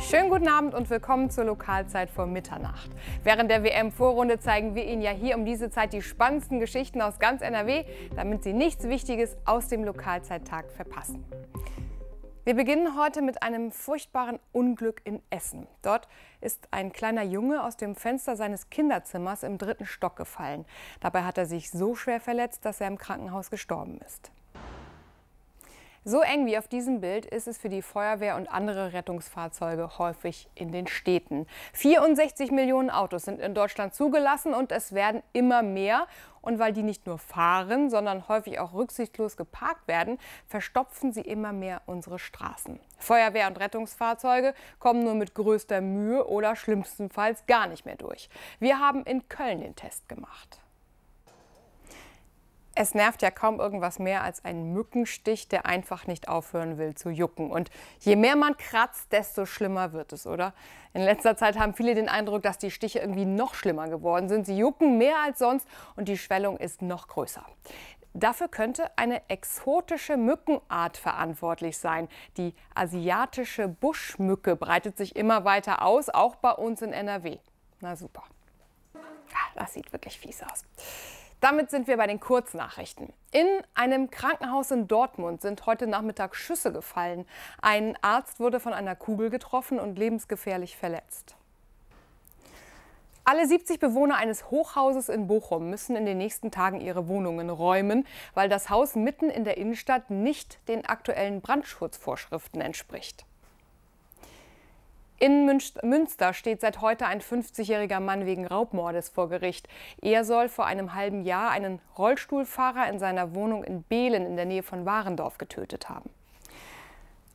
Schönen guten Abend und willkommen zur Lokalzeit vor Mitternacht. Während der WM-Vorrunde zeigen wir Ihnen ja hier um diese Zeit die spannendsten Geschichten aus ganz NRW, damit Sie nichts Wichtiges aus dem Lokalzeittag verpassen. Wir beginnen heute mit einem furchtbaren Unglück in Essen. Dort ist ein kleiner Junge aus dem Fenster seines Kinderzimmers im dritten Stock gefallen. Dabei hat er sich so schwer verletzt, dass er im Krankenhaus gestorben ist. So eng wie auf diesem Bild ist es für die Feuerwehr und andere Rettungsfahrzeuge häufig in den Städten. 64 Millionen Autos sind in Deutschland zugelassen und es werden immer mehr. Und weil die nicht nur fahren, sondern häufig auch rücksichtslos geparkt werden, verstopfen sie immer mehr unsere Straßen. Feuerwehr und Rettungsfahrzeuge kommen nur mit größter Mühe oder schlimmstenfalls gar nicht mehr durch. Wir haben in Köln den Test gemacht. Es nervt ja kaum irgendwas mehr als ein Mückenstich, der einfach nicht aufhören will zu jucken. Und je mehr man kratzt, desto schlimmer wird es, oder? In letzter Zeit haben viele den Eindruck, dass die Stiche irgendwie noch schlimmer geworden sind. Sie jucken mehr als sonst und die Schwellung ist noch größer. Dafür könnte eine exotische Mückenart verantwortlich sein. Die asiatische Buschmücke breitet sich immer weiter aus, auch bei uns in NRW. Na super. Ah, das sieht wirklich fies aus. Damit sind wir bei den Kurznachrichten. In einem Krankenhaus in Dortmund sind heute Nachmittag Schüsse gefallen. Ein Arzt wurde von einer Kugel getroffen und lebensgefährlich verletzt. Alle 70 Bewohner eines Hochhauses in Bochum müssen in den nächsten Tagen ihre Wohnungen räumen, weil das Haus mitten in der Innenstadt nicht den aktuellen Brandschutzvorschriften entspricht. In Münster steht seit heute ein 50-jähriger Mann wegen Raubmordes vor Gericht. Er soll vor einem halben Jahr einen Rollstuhlfahrer in seiner Wohnung in Behlen in der Nähe von Warendorf getötet haben.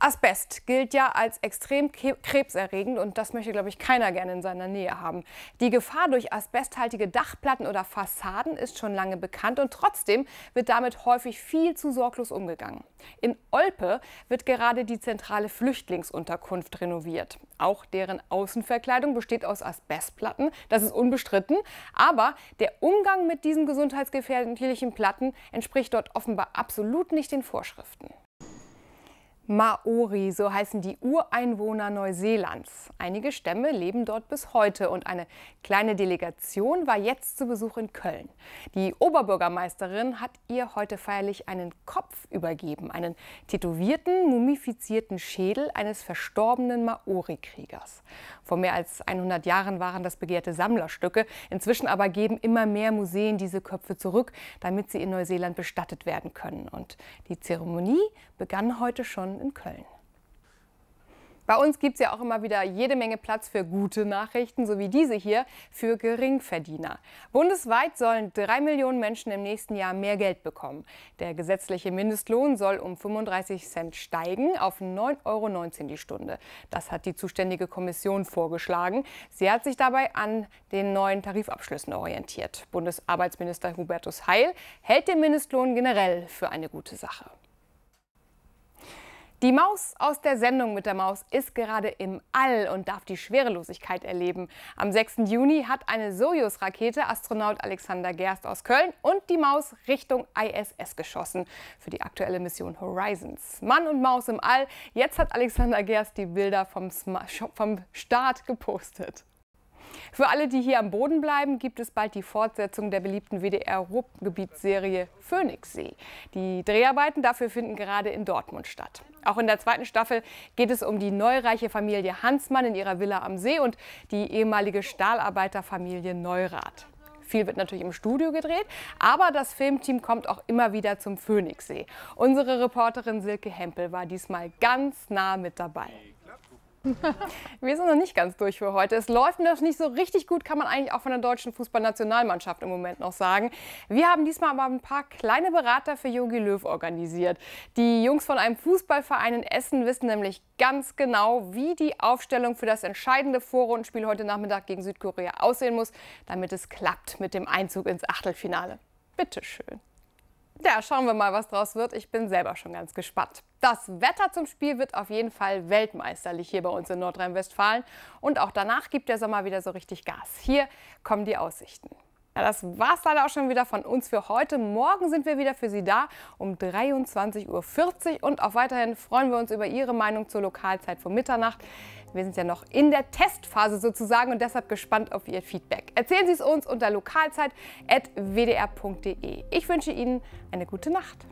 Asbest gilt ja als extrem krebserregend und das möchte, glaube ich, keiner gerne in seiner Nähe haben. Die Gefahr durch asbesthaltige Dachplatten oder Fassaden ist schon lange bekannt und trotzdem wird damit häufig viel zu sorglos umgegangen. In Olpe wird gerade die zentrale Flüchtlingsunterkunft renoviert. Auch deren Außenverkleidung besteht aus Asbestplatten, das ist unbestritten, aber der Umgang mit diesen gesundheitsgefährlichen Platten entspricht dort offenbar absolut nicht den Vorschriften. Maori, so heißen die Ureinwohner Neuseelands. Einige Stämme leben dort bis heute und eine kleine Delegation war jetzt zu Besuch in Köln. Die Oberbürgermeisterin hat ihr heute feierlich einen Kopf übergeben, einen tätowierten, mumifizierten Schädel eines verstorbenen Maori-Kriegers. Vor mehr als 100 Jahren waren das begehrte Sammlerstücke, inzwischen aber geben immer mehr Museen diese Köpfe zurück, damit sie in Neuseeland bestattet werden können. Und die Zeremonie begann heute schon Stunden in Köln. Bei uns gibt es ja auch immer wieder jede Menge Platz für gute Nachrichten, so wie diese hier, für Geringverdiener. Bundesweit sollen drei Millionen Menschen im nächsten Jahr mehr Geld bekommen. Der gesetzliche Mindestlohn soll um 35 Cent steigen auf 9,19 Euro die Stunde. Das hat die zuständige Kommission vorgeschlagen. Sie hat sich dabei an den neuen Tarifabschlüssen orientiert. Bundesarbeitsminister Hubertus Heil hält den Mindestlohn generell für eine gute Sache. Die Maus aus der Sendung mit der Maus ist gerade im All und darf die Schwerelosigkeit erleben. Am 6. Juni hat eine Sojus-Rakete Astronaut Alexander Gerst aus Köln und die Maus Richtung ISS geschossen für die aktuelle Mission Horizons. Mann und Maus im All. Jetzt hat Alexander Gerst die Bilder vom, vom Start gepostet. Für alle, die hier am Boden bleiben, gibt es bald die Fortsetzung der beliebten WDR-Ruhrgebietsserie Phoenixsee. Die Dreharbeiten dafür finden gerade in Dortmund statt. Auch in der zweiten Staffel geht es um die neureiche Familie Hansmann in ihrer Villa am See und die ehemalige Stahlarbeiterfamilie Neurath. Viel wird natürlich im Studio gedreht, aber das Filmteam kommt auch immer wieder zum Phoenixsee. Unsere Reporterin Silke Hempel war diesmal ganz nah mit dabei. Wir sind noch nicht ganz durch für heute. Es läuft noch nicht so richtig gut, kann man eigentlich auch von der deutschen Fußballnationalmannschaft im Moment noch sagen. Wir haben diesmal aber ein paar kleine Berater für Jogi Löw organisiert. Die Jungs von einem Fußballverein in Essen wissen nämlich ganz genau, wie die Aufstellung für das entscheidende Vorrundenspiel heute Nachmittag gegen Südkorea aussehen muss, damit es klappt mit dem Einzug ins Achtelfinale. Bitteschön. Ja, schauen wir mal, was draus wird. Ich bin selber schon ganz gespannt. Das Wetter zum Spiel wird auf jeden Fall weltmeisterlich hier bei uns in Nordrhein-Westfalen. Und auch danach gibt der Sommer wieder so richtig Gas. Hier kommen die Aussichten. Ja, das es leider auch schon wieder von uns für heute. Morgen sind wir wieder für Sie da um 23.40 Uhr und auch weiterhin freuen wir uns über Ihre Meinung zur Lokalzeit vor Mitternacht. Wir sind ja noch in der Testphase sozusagen und deshalb gespannt auf Ihr Feedback. Erzählen Sie es uns unter lokalzeit.wdr.de. Ich wünsche Ihnen eine gute Nacht.